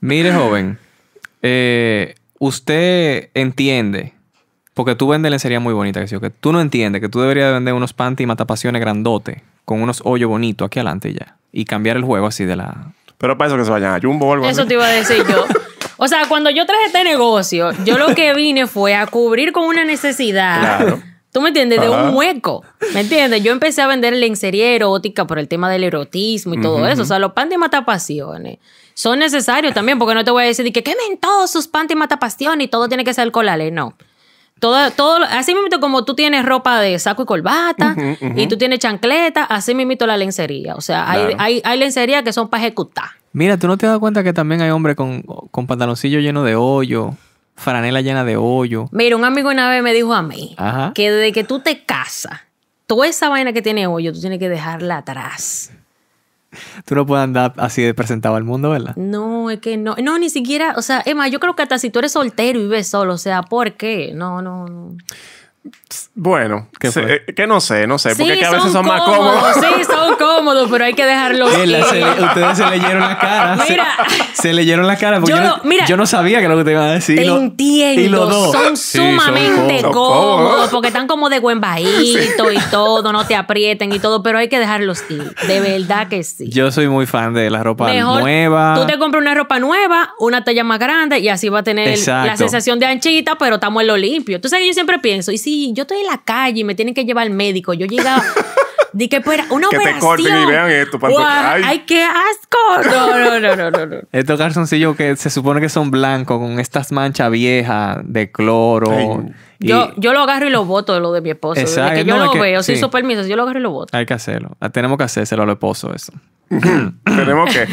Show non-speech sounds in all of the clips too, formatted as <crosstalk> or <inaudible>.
Mire, joven, eh, usted entiende, porque tú vendes sería muy bonita, que, que tú no entiendes que tú deberías vender unos panty y matapasiones grandote, con unos hoyos bonitos aquí adelante y ya, y cambiar el juego así de la... Pero para eso que se vayan a Jumbo o algo Eso te iba a decir yo. O sea, cuando yo traje este negocio, yo lo que vine fue a cubrir con una necesidad. Claro ¿Tú me entiendes? De un hueco. ¿Me entiendes? Yo empecé a vender lencería erótica por el tema del erotismo y todo eso. O sea, los panties matapasiones son necesarios también, porque no te voy a decir que quemen todos sus panties matapasiones y todo tiene que ser colales. No. Todo, todo, así mismo como tú tienes ropa de saco y colbata, y tú tienes chancleta, así mismo la lencería. O sea, hay, hay, lencería que son para ejecutar. Mira, ¿tú no te das cuenta que también hay hombres con, con pantaloncillos llenos de hoyo? Faranela llena de hoyo. Mira, un amigo una vez me dijo a mí que desde que tú te casas, toda esa vaina que tiene hoyo, tú tienes que dejarla atrás. Tú no puedes andar así de presentado al mundo, ¿verdad? No, es que no. No, ni siquiera. O sea, Emma, yo creo que hasta si tú eres soltero y vives solo, o sea, ¿por qué? No, no, no. Bueno, eh, que no sé, no sé, porque a veces son, más cómodos pero hay que dejarlo. ustedes se leyeron las cara. Mira. Se, leyeron las cara. yo, no, sabía que era lo que te iba a decir. Te entiendo. Son sumamente <laughs> Porque están como de buen bajito y todo. No te aprieten y todo. Pero hay que dejarlos ir. De verdad que sí. Yo soy muy fan de la ropa nueva. Tú te compras una ropa nueva, una talla más grande y así va a tener la sensación de anchita, pero estamos en lo limpio. Tú sabes que yo siempre pienso. Y si yo estoy en la calle y me tienen que llevar al médico, yo llegaba. <laughs> Di que fuera una que te corten y vean esto. ay. qué asco! No, no, no, no, no, Estos calzoncillos que se supone que son blancos con estas manchas viejas de cloro. Yo, yo lo agarro y lo boto de lo de mi esposo. Exacto. que yo lo veo, si hizo permiso, yo lo agarro y lo boto. Hay que hacerlo. Ah, tenemos que hacérselo al esposo eso. <clears throat> Tenemos que.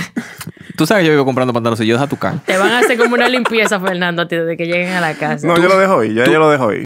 Tú sabes que yo vivo comprando pantalones y yo dejo a tu casa? Te van a hacer como una limpieza, Fernando, a ti desde que lleguen a la casa. No, yo lo dejo ahí, ya yo, yo lo dejo ahí.